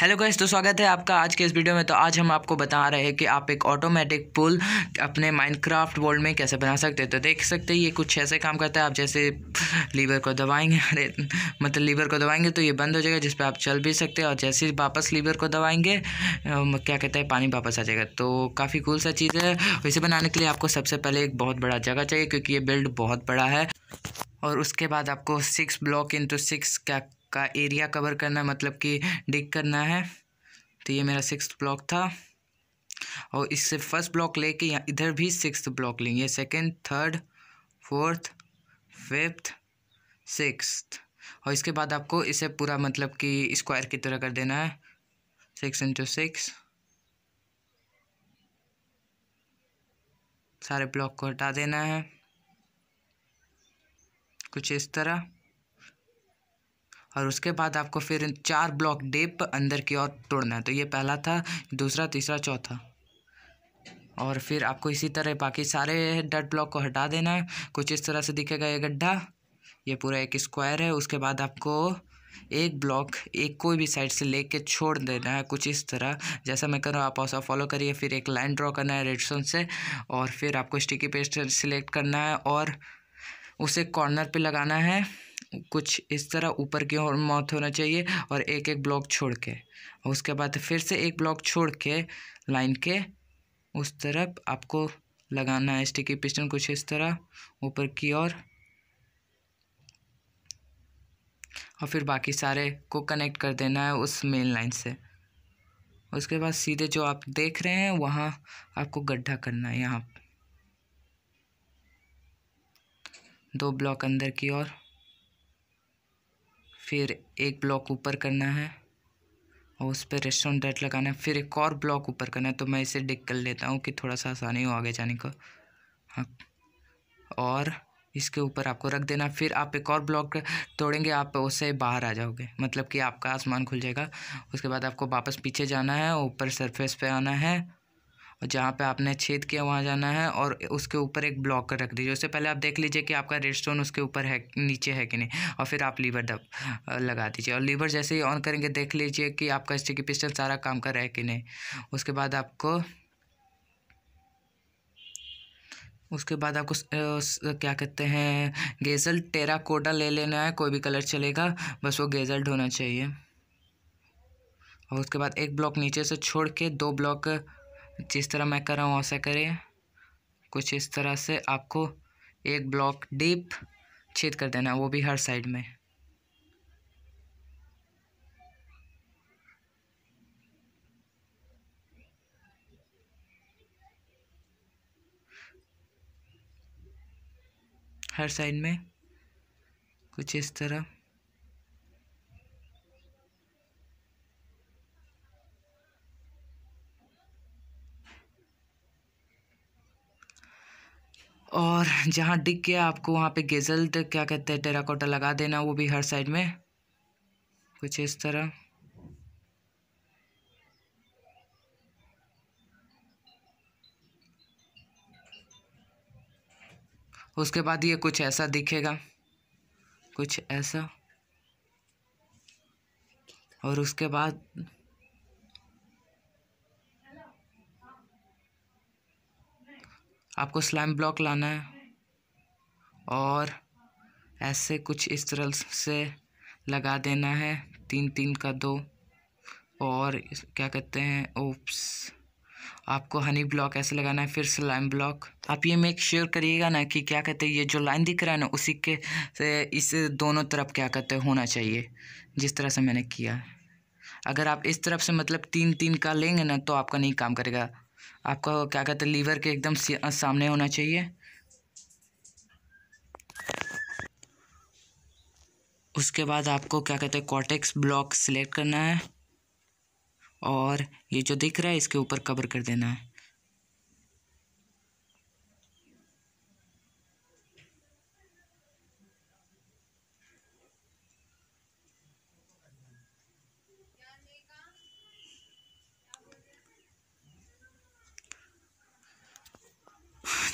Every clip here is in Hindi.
हेलो गाइस तो स्वागत है आपका आज के इस वीडियो में तो आज हम आपको बता रहे हैं कि आप एक ऑटोमेटिक पुल अपने माइनक्राफ्ट वर्ल्ड में कैसे बना सकते हैं तो देख सकते हैं ये कुछ ऐसे काम करता है आप जैसे लीवर को दबाएंगे अरे मतलब लीवर को दबाएंगे तो ये बंद हो जाएगा जिस पर आप चल भी सकते हैं और जैसे ही वापस लीवर को दबाएंगे क्या कहते हैं पानी वापस आ जाएगा तो काफ़ी कूल सा चीज़ है इसे बनाने के लिए आपको सबसे पहले एक बहुत बड़ा जगह चाहिए क्योंकि ये बिल्ड बहुत बड़ा है और उसके बाद आपको सिक्स ब्लॉक इंटू सिक्स क्या का एरिया कवर करना मतलब कि डिग करना है तो ये मेरा सिक्स ब्लॉक था और इससे फर्स्ट ब्लॉक लेके यहाँ इधर भी सिक्स ब्लॉक लेंगे second third fourth fifth six और इसके बाद आपको इसे पूरा मतलब कि स्क्वायर की तरह कर देना है सिक्स इंटू सिक्स सारे ब्लॉक को हटा देना है कुछ इस तरह और उसके बाद आपको फिर चार ब्लॉक डेप अंदर की ओर तोड़ना है तो ये पहला था दूसरा तीसरा चौथा और फिर आपको इसी तरह बाकी सारे डट ब्लॉक को हटा देना है कुछ इस तरह से दिखेगा ये गड्ढा ये पूरा एक स्क्वायर है उसके बाद आपको एक ब्लॉक एक कोई भी साइड से कर छोड़ देना है कुछ इस तरह जैसा मैं कर रहा हूँ आप ऐसा फॉलो करिए फिर एक लाइन ड्रॉ करना है रेडसोन से और फिर आपको स्टिकी पेस्ट सिलेक्ट करना है और उसे कॉर्नर पे लगाना है कुछ इस तरह ऊपर की ओर मौत होना चाहिए और एक एक ब्लॉक छोड़ के उसके बाद फिर से एक ब्लॉक छोड़ के लाइन के उस तरफ आपको लगाना है स्टिकी पिस्टन कुछ इस तरह ऊपर की ओर और, और फिर बाकी सारे को कनेक्ट कर देना है उस मेन लाइन से उसके बाद सीधे जो आप देख रहे हैं वहाँ आपको गड्ढा करना है यहाँ दो ब्लॉक अंदर की ओर फिर एक ब्लॉक ऊपर करना है और उस पर रेस्टोरेंट डेट लगाना है फिर एक और ब्लॉक ऊपर करना है तो मैं इसे डिक कर लेता हूँ कि थोड़ा सा आसानी हो आगे जाने का हाँ और इसके ऊपर आपको रख देना फिर आप एक और ब्लॉक तोड़ेंगे आप उससे बाहर आ जाओगे मतलब कि आपका आसमान खुल जाएगा उसके बाद आपको वापस पीछे जाना है ऊपर सरफेस पे आना है और जहाँ पे आपने छेद किया वहाँ जाना है और उसके ऊपर एक ब्लॉक रख दीजिए उससे पहले आप देख लीजिए कि आपका रेड स्टोन उसके ऊपर है नीचे है कि नहीं और फिर आप लीवर दब लगा दीजिए और लीवर जैसे ही ऑन करेंगे देख लीजिए कि आपका स्टिकी पिस्टल सारा काम कर रहा है कि नहीं उसके बाद आपको उसके बाद आपको क्या कहते हैं गेजल टेरा कोटा ले लेना है कोई भी कलर चलेगा बस वो गेजल्ट होना चाहिए और उसके बाद एक ब्लॉक नीचे से छोड़ के दो ब्लॉक जिस तरह मैं कर रहा हूँ वैसा करें कुछ इस तरह से आपको एक ब्लॉक डीप छेद कर देना वो भी हर साइड में हर साइड में कुछ इस तरह और जहाँ डिग गया आपको वहाँ पे गेजल्ट क्या कहते हैं टेराकोटा लगा देना वो भी हर साइड में कुछ इस तरह उसके बाद ये कुछ ऐसा दिखेगा कुछ ऐसा और उसके बाद आपको स्लैम ब्लॉक लाना है और ऐसे कुछ इस तरह से लगा देना है तीन तीन का दो और क्या कहते हैं ओप्स आपको हनी ब्लॉक ऐसे लगाना है फिर स्लाइम ब्लॉक आप ये मेक श्योर करिएगा ना कि क्या कहते हैं ये जो लाइन दिख रहा है ना उसी के से इस दोनों तरफ क्या कहते हैं होना चाहिए जिस तरह से मैंने किया अगर आप इस तरफ से मतलब तीन तीन का लेंगे ना तो आपका नहीं काम करेगा आपका क्या कहते हैं लीवर के एकदम सामने होना चाहिए उसके बाद आपको क्या कहते हैं कॉटेक्स ब्लॉक सिलेक्ट करना है और ये जो दिख रहा है इसके ऊपर कवर कर देना है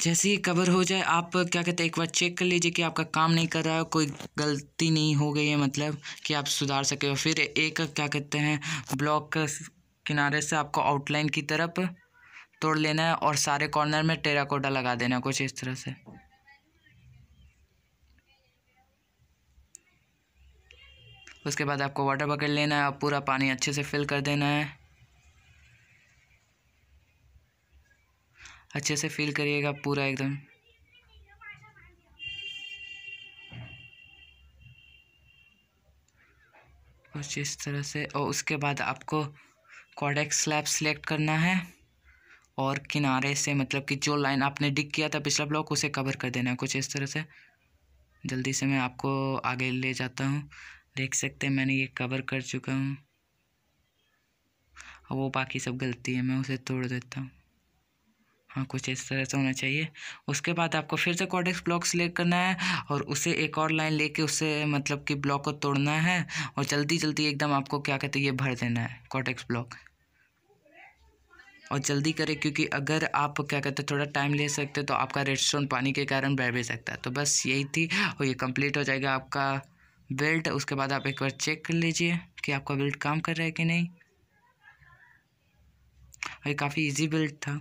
जैसे ही कवर हो जाए आप क्या कहते हैं एक बार चेक कर लीजिए कि आपका काम नहीं कर रहा है कोई गलती नहीं हो गई है मतलब कि आप सुधार सके हो फिर एक क्या कहते हैं ब्लॉक किनारे से आपको आउटलाइन की तरफ तोड़ लेना है और सारे कॉर्नर में टेराकोटा लगा देना है कुछ इस तरह से उसके बाद आपको वाटर बकेट लेना है और पूरा पानी अच्छे से फिल कर देना है अच्छे से फील करिएगा पूरा एकदम कुछ इस तरह से और उसके बाद आपको कॉडेक्स स्लैब सिलेक्ट करना है और किनारे से मतलब कि जो लाइन आपने डिक किया था पिछला ब्लॉक उसे कवर कर देना है कुछ इस तरह से जल्दी से मैं आपको आगे ले जाता हूँ देख सकते हैं मैंने ये कवर कर चुका हूँ और वो बाकी सब गलती है मैं उसे तोड़ देता हूँ हाँ कुछ इस तरह से होना चाहिए उसके बाद आपको फिर से कॉडेक्स ब्लॉक सेलेक्ट करना है और उसे एक और लाइन लेके उससे मतलब कि ब्लॉक को तोड़ना है और जल्दी जल्दी एकदम आपको क्या कहते हैं ये भर देना है कॉडेक्स ब्लॉक और जल्दी करें क्योंकि अगर आप क्या कहते हैं थोड़ा टाइम ले सकते तो आपका रेड स्टोन पानी के कारण बह भी सकता है तो बस यही थी और ये कम्प्लीट हो जाएगा आपका बेल्ट उसके बाद आप एक बार चेक कर लीजिए कि आपका बेल्ट काम कर रहा है कि नहीं और ये काफ़ी ईजी बेल्ट था